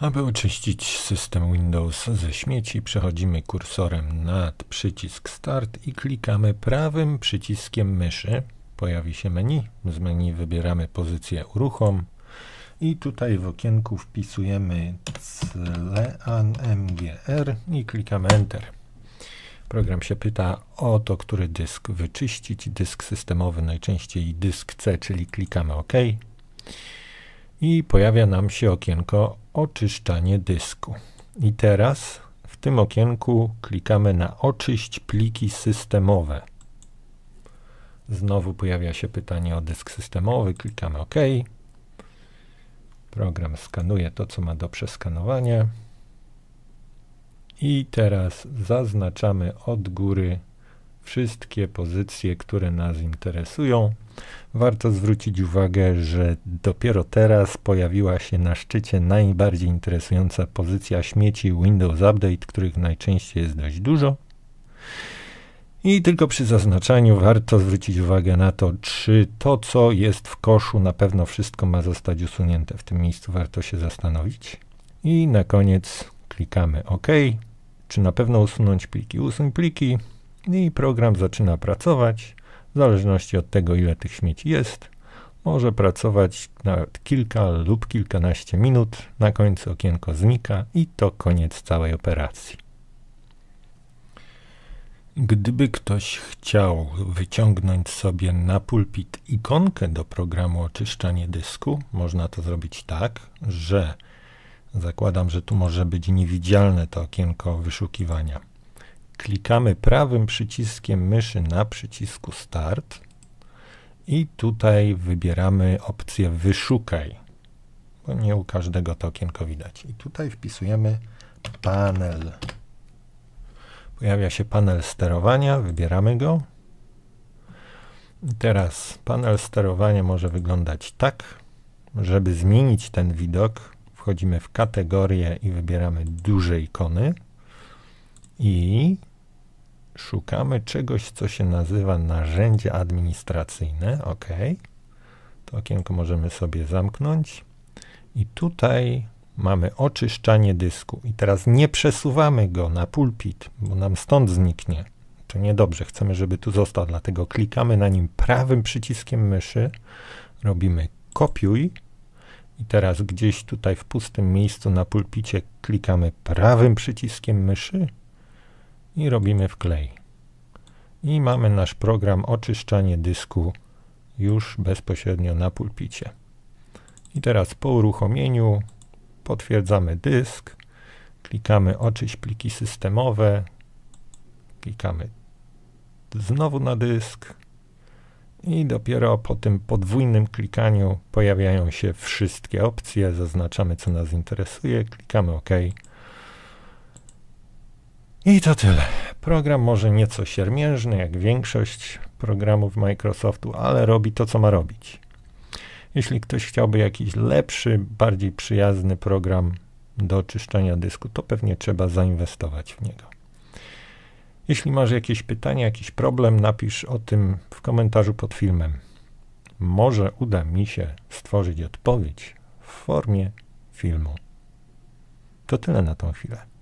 Aby oczyścić system Windows ze śmieci, przechodzimy kursorem nad przycisk Start i klikamy prawym przyciskiem myszy. Pojawi się menu. Z menu wybieramy pozycję Uruchom i tutaj w okienku wpisujemy CLEAN mgr i klikamy Enter. Program się pyta o to, który dysk wyczyścić. Dysk systemowy, najczęściej dysk C, czyli klikamy OK. I pojawia nam się okienko oczyszczanie dysku. I teraz w tym okienku klikamy na oczyść pliki systemowe. Znowu pojawia się pytanie o dysk systemowy, klikamy OK. Program skanuje to, co ma do przeskanowania. I teraz zaznaczamy od góry wszystkie pozycje, które nas interesują. Warto zwrócić uwagę, że dopiero teraz pojawiła się na szczycie najbardziej interesująca pozycja śmieci Windows Update, których najczęściej jest dość dużo. I tylko przy zaznaczaniu warto zwrócić uwagę na to, czy to, co jest w koszu, na pewno wszystko ma zostać usunięte. W tym miejscu warto się zastanowić. I na koniec klikamy OK. Czy na pewno usunąć pliki? Usuń pliki i program zaczyna pracować. W zależności od tego, ile tych śmieci jest, może pracować nawet kilka lub kilkanaście minut. Na końcu okienko znika i to koniec całej operacji. Gdyby ktoś chciał wyciągnąć sobie na pulpit ikonkę do programu oczyszczanie dysku, można to zrobić tak, że zakładam, że tu może być niewidzialne to okienko wyszukiwania klikamy prawym przyciskiem myszy na przycisku Start i tutaj wybieramy opcję Wyszukaj, bo nie u każdego to okienko widać. I tutaj wpisujemy panel. Pojawia się panel sterowania, wybieramy go. I teraz panel sterowania może wyglądać tak. Żeby zmienić ten widok, wchodzimy w kategorię i wybieramy duże ikony i szukamy czegoś, co się nazywa narzędzie administracyjne. OK. To okienko możemy sobie zamknąć. I tutaj mamy oczyszczanie dysku. I teraz nie przesuwamy go na pulpit, bo nam stąd zniknie. To niedobrze, chcemy, żeby tu został, dlatego klikamy na nim prawym przyciskiem myszy, robimy kopiuj i teraz gdzieś tutaj w pustym miejscu na pulpicie klikamy prawym przyciskiem myszy i robimy wklej. I mamy nasz program oczyszczanie dysku już bezpośrednio na pulpicie. I teraz po uruchomieniu potwierdzamy dysk, klikamy oczyść pliki systemowe, klikamy znowu na dysk i dopiero po tym podwójnym klikaniu pojawiają się wszystkie opcje, zaznaczamy co nas interesuje, klikamy OK. I to tyle. Program może nieco siermiężny, jak większość programów Microsoftu, ale robi to, co ma robić. Jeśli ktoś chciałby jakiś lepszy, bardziej przyjazny program do czyszczenia dysku, to pewnie trzeba zainwestować w niego. Jeśli masz jakieś pytania, jakiś problem, napisz o tym w komentarzu pod filmem. Może uda mi się stworzyć odpowiedź w formie filmu. To tyle na tą chwilę.